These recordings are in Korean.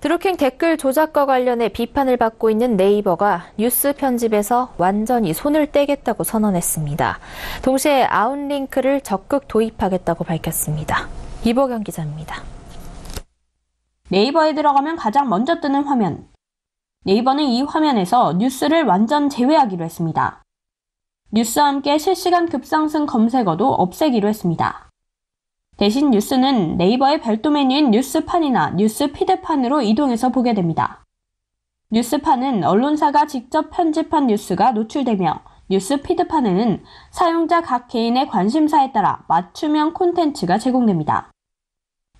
드루킹 댓글 조작과 관련해 비판을 받고 있는 네이버가 뉴스 편집에서 완전히 손을 떼겠다고 선언했습니다. 동시에 아웃링크를 적극 도입하겠다고 밝혔습니다. 이보경 기자입니다. 네이버에 들어가면 가장 먼저 뜨는 화면. 네이버는 이 화면에서 뉴스를 완전 제외하기로 했습니다. 뉴스와 함께 실시간 급상승 검색어도 없애기로 했습니다. 대신 뉴스는 네이버의 별도 메뉴인 뉴스판이나 뉴스피드판으로 이동해서 보게 됩니다. 뉴스판은 언론사가 직접 편집한 뉴스가 노출되며 뉴스피드판에는 사용자 각 개인의 관심사에 따라 맞춤형 콘텐츠가 제공됩니다.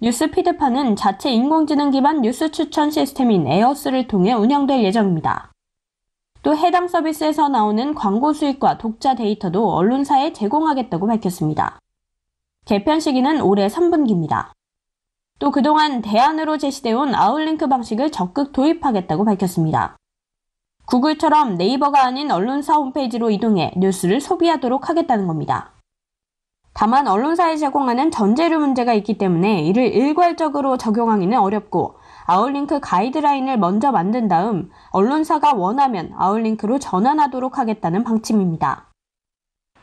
뉴스피드판은 자체 인공지능 기반 뉴스 추천 시스템인 에어스를 통해 운영될 예정입니다. 또 해당 서비스에서 나오는 광고 수익과 독자 데이터도 언론사에 제공하겠다고 밝혔습니다. 개편 시기는 올해 3분기입니다. 또 그동안 대안으로 제시되어온 아웃링크 방식을 적극 도입하겠다고 밝혔습니다. 구글처럼 네이버가 아닌 언론사 홈페이지로 이동해 뉴스를 소비하도록 하겠다는 겁니다. 다만 언론사에 제공하는 전재료 문제가 있기 때문에 이를 일괄적으로 적용하기는 어렵고 아웃링크 가이드라인을 먼저 만든 다음 언론사가 원하면 아웃링크로 전환하도록 하겠다는 방침입니다.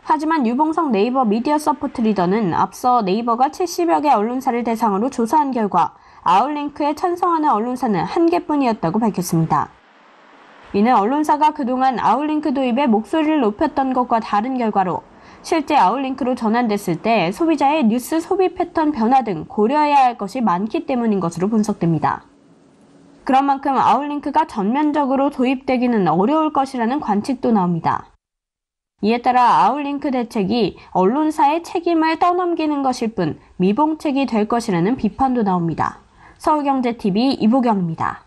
하지만 유봉석 네이버 미디어 서포트 리더는 앞서 네이버가 70여 개 언론사를 대상으로 조사한 결과 아웃링크에 찬성하는 언론사는 한 개뿐이었다고 밝혔습니다. 이는 언론사가 그동안 아웃링크 도입에 목소리를 높였던 것과 다른 결과로 실제 아웃링크로 전환됐을 때 소비자의 뉴스 소비 패턴 변화 등 고려해야 할 것이 많기 때문인 것으로 분석됩니다. 그런 만큼 아웃링크가 전면적으로 도입되기는 어려울 것이라는 관측도 나옵니다. 이에 따라 아웃링크 대책이 언론사의 책임을 떠넘기는 것일 뿐 미봉책이 될 것이라는 비판도 나옵니다. 서울경제TV 이보경입니다.